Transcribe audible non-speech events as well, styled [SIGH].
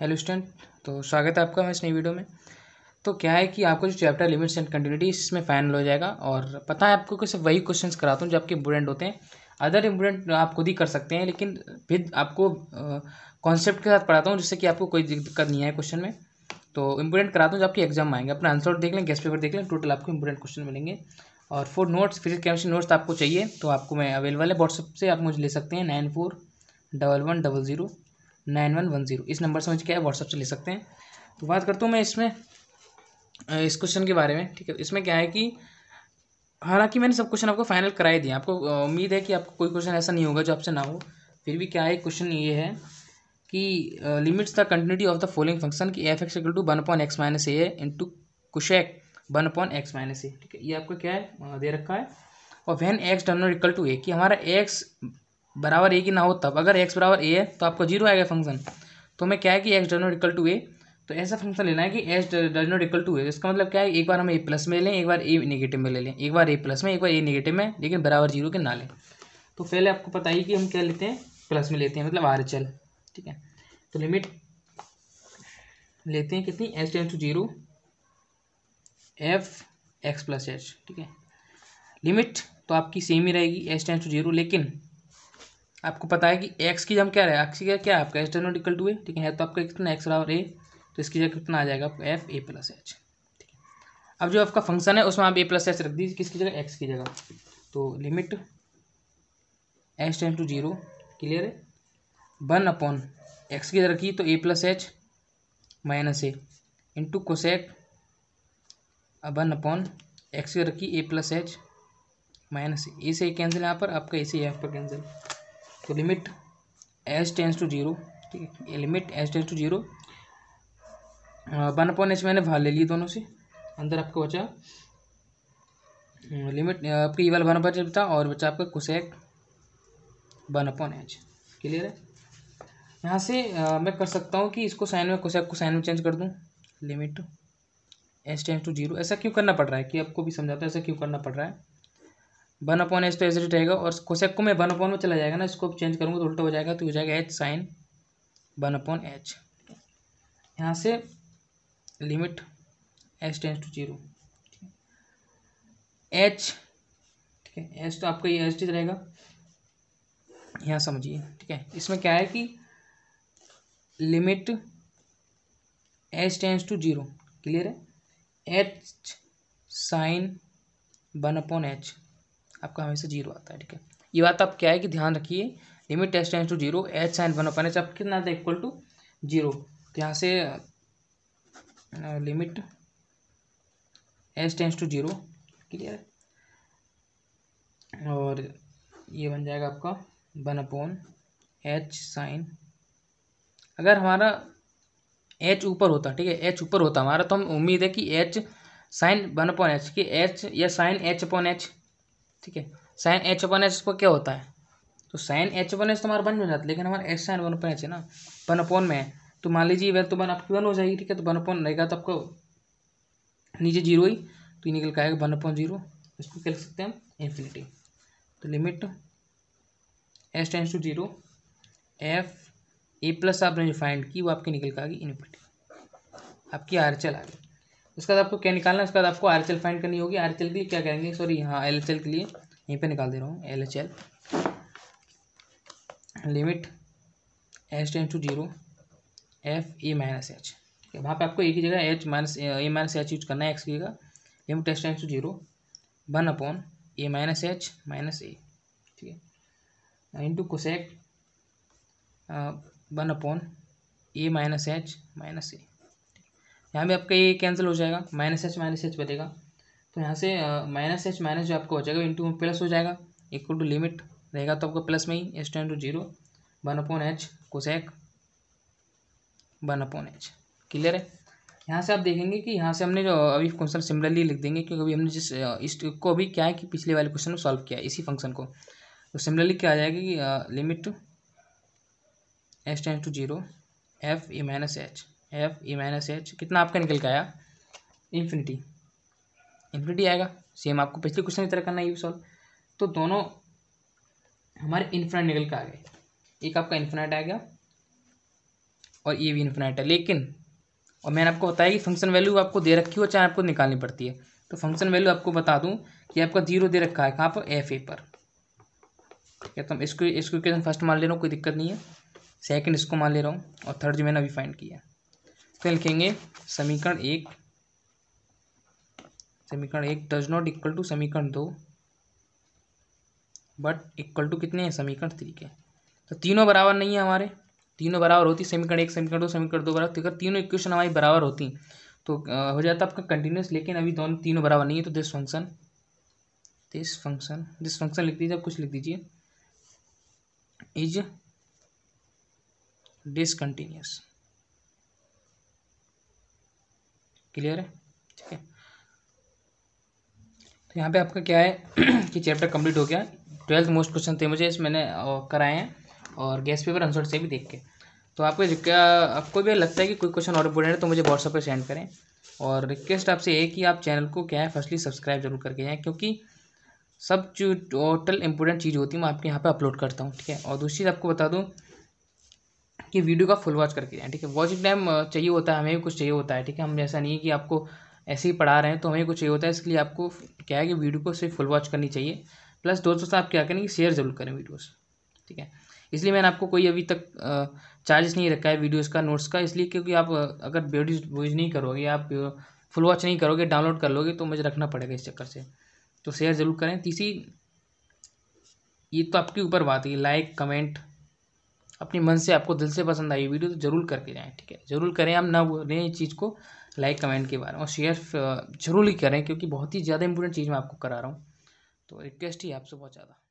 hello student तो स्वागत है आपका हमारे इस नई वीडियो में तो क्या है कि आपको जो चैप्टर लिमिट्स एंड कंटिन्यूटी इसमें फाइनल हो जाएगा और पता है आपको कैसे वही क्वेश्चंस कराता हूँ जो आपके इम्पोर्टेंट होते हैं अदर इम्पोर्टेंट आप खुद ही कर सकते हैं लेकिन फिर आपको कॉन्सेप्ट के साथ पढ़ाता हूँ जिससे कि आपको कोई दिक्कत नहीं आए क्वेश्चन में तो इम्पोर्टेंट कराता हूँ जो आपके एग्जाम आएंगे अपना आंसर देख लें गेस्ट पेपर देख लें टोटल आपको इम्पोर्टेंट क्वेश्चन मिलेंगे और for notes physics chemistry notes आपको चाहिए तो आपको मैं अवेलेबल है व्हाट्सअप से आप मुझे ले सकते हैं nine four double one double zero nine one one zero इस नंबर से मुझे क्या है व्हाट्सअप से ले सकते हैं तो बात करता हूँ मैं इसमें इस क्वेश्चन के बारे में ठीक है इसमें क्या है कि हालांकि मैंने सब क्वेश्चन आपको फाइनल कराए दिए दिया आपको उम्मीद है कि आपको कोई क्वेश्चन ऐसा नहीं होगा जो आपसे ना हो फिर भी क्या है क्वेश्चन ये है कि limits the continuity of the following function की f x equal to one point x minus a in into cosec one point x minus a ठीक है ये आपको क्या है दे रखा है और when x done equal to a कि हमारा एक्स बराबर ए की ना हो तब अगर एक्स बराबर ए है तो आपको जीरो आएगा फंक्शन तो हमें क्या है कि x does not equal to a तो ऐसा फंक्शन लेना है कि h does not equal to a इसका मतलब क्या है एक बार हम ए प्लस में लें एक बार ए नेगेटिव में ले लें एक बार ए प्लस में एक बार ए नेगेटिव में लेकिन बराबर जीरो के ना लें तो पहले आपको पता ही कि हम क्या लेते हैं प्लस में लेते हैं मतलब आर चल ठीक है तो लिमिट लेते हैं कितनी h tends to zero f x plus h ठीक है लिमिट तो आपकी सेम ही रहेगी एच टेंस टू जीरो लेकिन आपको पता है कि एक्स की जम क्या है एक्स क्या क्या है आपका x dot equal to a ठीक है तो आपका कितना एक्स और ए तो इसकी जगह कितना आ जाएगा आपका एफ ए प्लस एच ठीक है अब जो आपका फंक्शन है उसमें आप ए प्लस एच रख दीजिए किसकी जगह एक्स की जगह तो limit h tends to zero clear है वन अपॉन एक्स की जगह रखी तो a plus h minus a into cosec one upon x की रखी a plus h minus a से कैंसिल यहाँ पर आपका ए से यहाँ पर कैंसिल तो limit h tends to zero ठीक है limit h tends to zero one upon h मैंने भाग ले लिए दोनों से अंदर आपका बचा लिमिट आपकी ई वाला वन अपॉन एच बचा और बचा आपका cosec one upon h clear है यहाँ से आ, मैं कर सकता हूँ कि इसको साइन में कुशैक को साइन में चेंज कर दूँ limit h tends to zero ऐसा क्यों करना पड़ रहा है कि आपको भी समझाता है ऐसा क्यों करना पड़ रहा है वन अपॉन एच तो एच रहेगा और कोशेक को मैं वन अपॉन में चला जाएगा ना इसको चेंज करूँगा तो उल्टा हो जाएगा तो हो जाएगा h sine one upon h यहाँ से limit h tends to zero h ठीक है एच तो आपका ये एच टी रहेगा यहाँ समझिए ठीक है इसमें क्या है कि limit h tends to zero clear है h sine one upon h आपका हमेशा जीरो आता है ठीक है ये बात आप क्या है कि ध्यान रखिए limit h tends to zero h sine one in h आप कितना आता है इक्वल टू जीरो तो यहाँ से limit h tends to zero clear है और ये बन जाएगा आपका वन अपॉन एच साइन अगर हमारा एच ऊपर होता ठीक है एच ऊपर होता हमारा तो हम उम्मीद है कि h sine one upon h कि एच या साइन एच अपॉन एच ठीक है साइन एच वन एच पर क्या होता है तो साइन एच वन एच तुम्हारा वन में जाता है लेकिन हमारा एच साइन वन पर एच है ना वन अपोन में है तो मान लीजिए वैल्यू तो वन आपकी वन हो जाएगी ठीक है तो वन अपोन रहेगा तो आपको नीचे जीरो ही तो ये निकल के आएगा वन अपोन जीरो इसको क्या लिख सकते हैं हम इन्फिनिटी तो limit s tends to zero f a plus आपने जो फाइंड की वो आपकी निकल का आ गई इन्फिनिटी आपकी आर चल आ गई उसके बाद आपको क्या निकालना है उसके बाद आपको आर एच एल फाइंड करनी होगी आर एच एल के लिए क्या करेंगे सॉरी हाँ एल एच एल के लिए यहीं पे निकाल दे रहा हूँ L H L limit h tends to zero f a minus h वहाँ पे आपको एक ही जगह h minus a minus h use करना है एक्स की जगह limit h tends to zero one upon a minus h minus a ठीक है into cosec one upon a minus h minus a यहाँ भी आपका ये कैंसिल हो जाएगा माइनस एच माइनस एच बचेगा तो यहाँ से माइनस एच माइनस जो आपका हो जाएगा इंटू में प्लस हो जाएगा इक्वल टू लिमिट रहेगा तो आपका प्लस में ही h ten to zero one upon h cosec one upon h clear है यहाँ से आप देखेंगे कि यहाँ से हमने जो अभी क्वेश्चन सिमिलरली लिख देंगे क्योंकि अभी हमने जिस इस को अभी क्या है कि पिछले वाले क्वेश्चन में सॉल्व किया इसी फंक्शन को तो सिमिलरली क्या आ जाएगा कि limit h tends to zero f a minus h f a minus h कितना आपका निकल के आया इन्फिनिटी इन्फिनिटी आएगा सेम आपको पिछले क्वेश्चन की तरह करना है सॉल्व तो दोनों हमारे इन्फिनाइट निकल के आ गए एक आपका इन्फिनाइट आ गया और ये भी इन्फिनाइट है लेकिन और मैंने आपको बताया कि फंक्शन वैल्यू आपको दे रखी हो चाहे आपको निकालनी पड़ती है तो फंक्शन वैल्यू आपको बता दूं कि आपका जीरो दे रखा है कहाँ पर एफ ए पर है तो इसको इसको क्वेश्चन फर्स्ट मान ले रहा हूँ कोई दिक्कत नहीं है सेकंड इसको मान ले रहा हूँ और थर्ड जो मैंने अभी फाइंड किया फिर लिखेंगे समीकरण एक समीकरण एक डज नॉट इक्वल टू समीकरण दो बट इक्वल टू कितने हैं समीकरण थ्री के तो तीनों बराबर नहीं है हमारे तीनों बराबर होती समीकरण एक समीकरण दो समीकरण दो बराबर तो अगर तीनों इक्वेशन हमारी बराबर होती तो हो जाता आपका कंटिन्यूस लेकिन अभी दोनों तीनों बराबर नहीं है तो this function this function this function लिख दीजिए आप कुछ लिख दीजिए इज डिसकंटिन्यूस क्लियर है ठीक है तो यहाँ पे आपका क्या है [CLEARS THROAT] कि चैप्टर कंप्लीट हो गया ट्वेल्थ मोस्ट क्वेश्चन थे मुझे इस मैंने कराए हैं और गैस पेपर आंसर से भी देख के तो आपको क्या आपको भी लगता है कि कोई क्वेश्चन और इम्पोर्टेंट है तो मुझे व्हाट्सअप पर सेंड करें और रिक्वेस्ट आपसे ये कि आप चैनल को क्या है फर्स्टली सब्सक्राइब जरूर करके जाएँ क्योंकि सब जो टोटल इंपॉर्टेंट चीज़ होती है मैं आपके यहाँ पे अपलोड करता हूँ ठीक है और दूसरी चीज़ आपको बता दूँ कि वीडियो का फुल वॉच करके जाएँ ठीक है वॉचिंग टाइम चाहिए होता है हमें भी कुछ चाहिए होता है ठीक है हम ऐसा नहीं है कि आपको ऐसे ही पढ़ा रहे हैं तो हमें कुछ चाहिए होता है इसलिए आपको क्या है कि वीडियो को सिर्फ फुल वॉच करनी चाहिए प्लस दोस्तों से आप क्या करें कि शेयर जरूर करें वीडियोस ठीक है इसलिए मैंने आपको कोई अभी तक चार्जेस नहीं रखा है वीडियोस का नोट्स का इसलिए क्योंकि आप अगर वीडियो वॉज नहीं करोगे आप फुल वॉच नहीं करोगे डाउनलोड कर लोगे तो मुझे रखना पड़ेगा इस चक्कर से तो शेयर ज़रूर करें तीसरी ये तो आपके ऊपर बात है लाइक कमेंट अपनी मन से आपको दिल से पसंद आई वीडियो तो ज़रूर करके जाएँ ठीक है ज़रूर करें आप ना बोलें इस चीज़ को लाइक कमेंट के बारे में और शेयर जरूर ही करें क्योंकि बहुत ही ज़्यादा इंपॉर्टेंट चीज़ मैं आपको करा रहा हूँ तो रिक्वेस्ट ही आपसे बहुत ज़्यादा